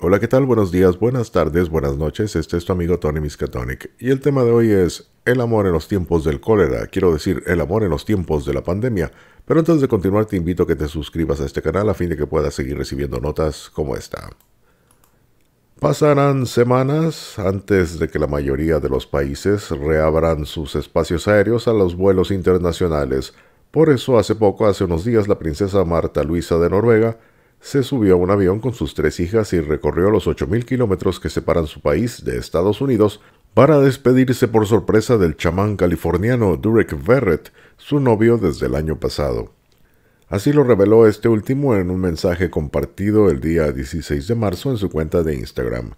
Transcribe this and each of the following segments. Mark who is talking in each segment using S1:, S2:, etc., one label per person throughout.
S1: Hola, ¿qué tal? Buenos días, buenas tardes, buenas noches. Este es tu amigo Tony Miskatonic y el tema de hoy es el amor en los tiempos del cólera. Quiero decir, el amor en los tiempos de la pandemia. Pero antes de continuar, te invito a que te suscribas a este canal a fin de que puedas seguir recibiendo notas como esta. Pasarán semanas antes de que la mayoría de los países reabran sus espacios aéreos a los vuelos internacionales. Por eso, hace poco, hace unos días, la princesa Marta Luisa de Noruega se subió a un avión con sus tres hijas y recorrió los 8.000 kilómetros que separan su país de Estados Unidos para despedirse por sorpresa del chamán californiano Durek Barrett, su novio desde el año pasado. Así lo reveló este último en un mensaje compartido el día 16 de marzo en su cuenta de Instagram.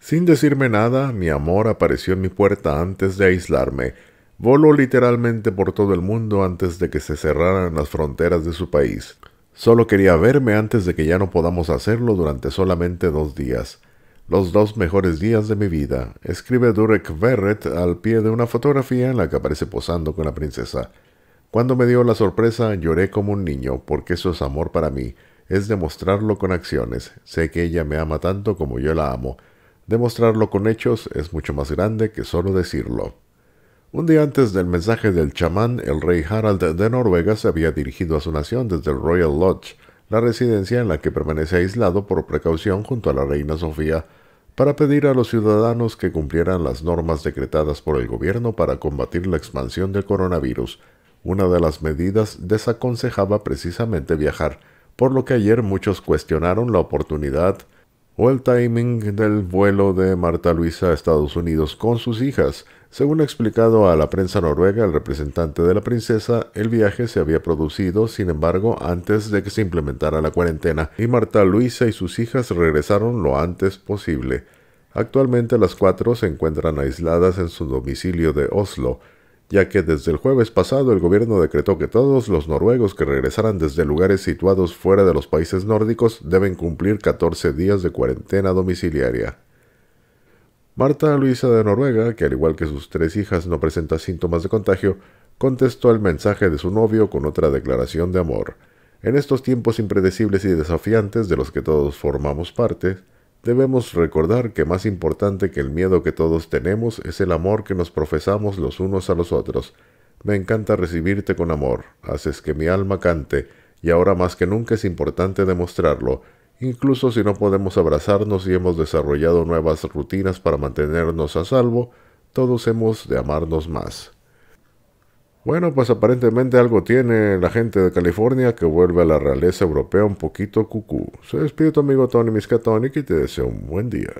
S1: Sin decirme nada, mi amor apareció en mi puerta antes de aislarme. Voló literalmente por todo el mundo antes de que se cerraran las fronteras de su país. Solo quería verme antes de que ya no podamos hacerlo durante solamente dos días. Los dos mejores días de mi vida, escribe Durek Verret al pie de una fotografía en la que aparece posando con la princesa. Cuando me dio la sorpresa lloré como un niño, porque eso es amor para mí, es demostrarlo con acciones, sé que ella me ama tanto como yo la amo. Demostrarlo con hechos es mucho más grande que solo decirlo. Un día antes del mensaje del chamán, el rey Harald de Noruega se había dirigido a su nación desde el Royal Lodge, la residencia en la que permanece aislado por precaución junto a la reina Sofía, para pedir a los ciudadanos que cumplieran las normas decretadas por el gobierno para combatir la expansión del coronavirus. Una de las medidas desaconsejaba precisamente viajar, por lo que ayer muchos cuestionaron la oportunidad o el timing del vuelo de Marta Luisa a Estados Unidos con sus hijas. Según ha explicado a la prensa noruega el representante de la princesa, el viaje se había producido, sin embargo, antes de que se implementara la cuarentena, y Marta Luisa y sus hijas regresaron lo antes posible. Actualmente las cuatro se encuentran aisladas en su domicilio de Oslo, ya que desde el jueves pasado el gobierno decretó que todos los noruegos que regresaran desde lugares situados fuera de los países nórdicos deben cumplir 14 días de cuarentena domiciliaria. Marta Luisa de Noruega, que al igual que sus tres hijas no presenta síntomas de contagio, contestó el mensaje de su novio con otra declaración de amor. En estos tiempos impredecibles y desafiantes de los que todos formamos parte, Debemos recordar que más importante que el miedo que todos tenemos es el amor que nos profesamos los unos a los otros. Me encanta recibirte con amor, haces que mi alma cante, y ahora más que nunca es importante demostrarlo, incluso si no podemos abrazarnos y hemos desarrollado nuevas rutinas para mantenernos a salvo, todos hemos de amarnos más. Bueno, pues aparentemente algo tiene la gente de California que vuelve a la realeza europea un poquito cucú. Soy Espíritu Amigo Tony Miskatonic y te deseo un buen día.